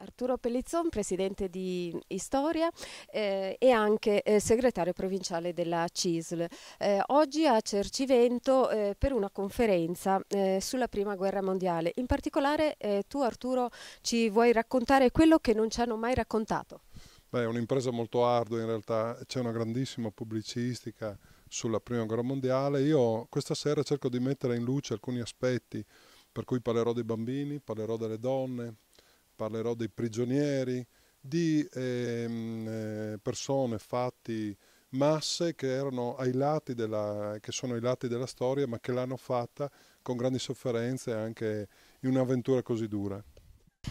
Arturo Pellizzon, presidente di Istoria eh, e anche eh, segretario provinciale della CISL. Eh, oggi a Cercivento eh, per una conferenza eh, sulla Prima Guerra Mondiale. In particolare eh, tu Arturo ci vuoi raccontare quello che non ci hanno mai raccontato. Beh, è un'impresa molto ardua in realtà, c'è una grandissima pubblicistica sulla Prima Guerra Mondiale. Io questa sera cerco di mettere in luce alcuni aspetti per cui parlerò dei bambini, parlerò delle donne, parlerò dei prigionieri, di ehm, eh, persone, fatti, masse che, erano ai lati della, che sono ai lati della storia ma che l'hanno fatta con grandi sofferenze anche in un'avventura così dura.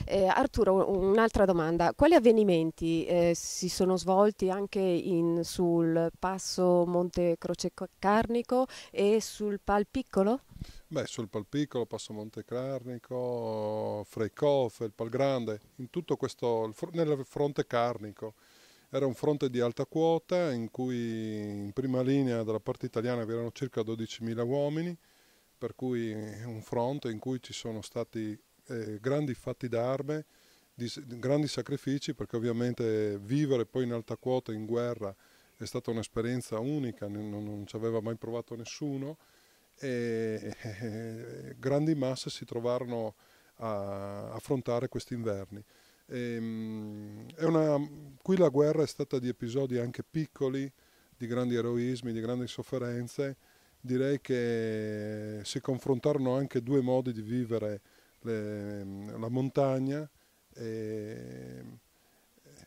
Eh, Arturo, un'altra domanda. Quali avvenimenti eh, si sono svolti anche in, sul passo Monte Croce Carnico e sul Pal Piccolo? Beh, sul Palpiccolo, Passo Monte Carnico, Freikoff, il Palgrande, in tutto questo, nel fronte carnico. Era un fronte di alta quota in cui in prima linea dalla parte italiana vi erano circa 12.000 uomini, per cui un fronte in cui ci sono stati eh, grandi fatti d'arme, grandi sacrifici, perché ovviamente vivere poi in alta quota in guerra è stata un'esperienza unica, non, non ci aveva mai provato nessuno e grandi masse si trovarono a affrontare questi inverni. Ehm, una, qui la guerra è stata di episodi anche piccoli, di grandi eroismi, di grandi sofferenze. Direi che si confrontarono anche due modi di vivere le, la montagna e,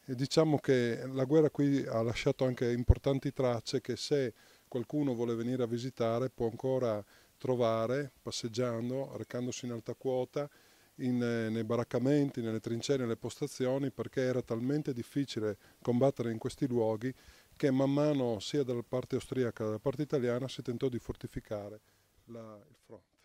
e diciamo che la guerra qui ha lasciato anche importanti tracce che se qualcuno vuole venire a visitare può ancora trovare, passeggiando, recandosi in alta quota, in, eh, nei baraccamenti, nelle trincee, nelle postazioni, perché era talmente difficile combattere in questi luoghi che man mano sia dalla parte austriaca che dalla parte italiana si tentò di fortificare la, il fronte.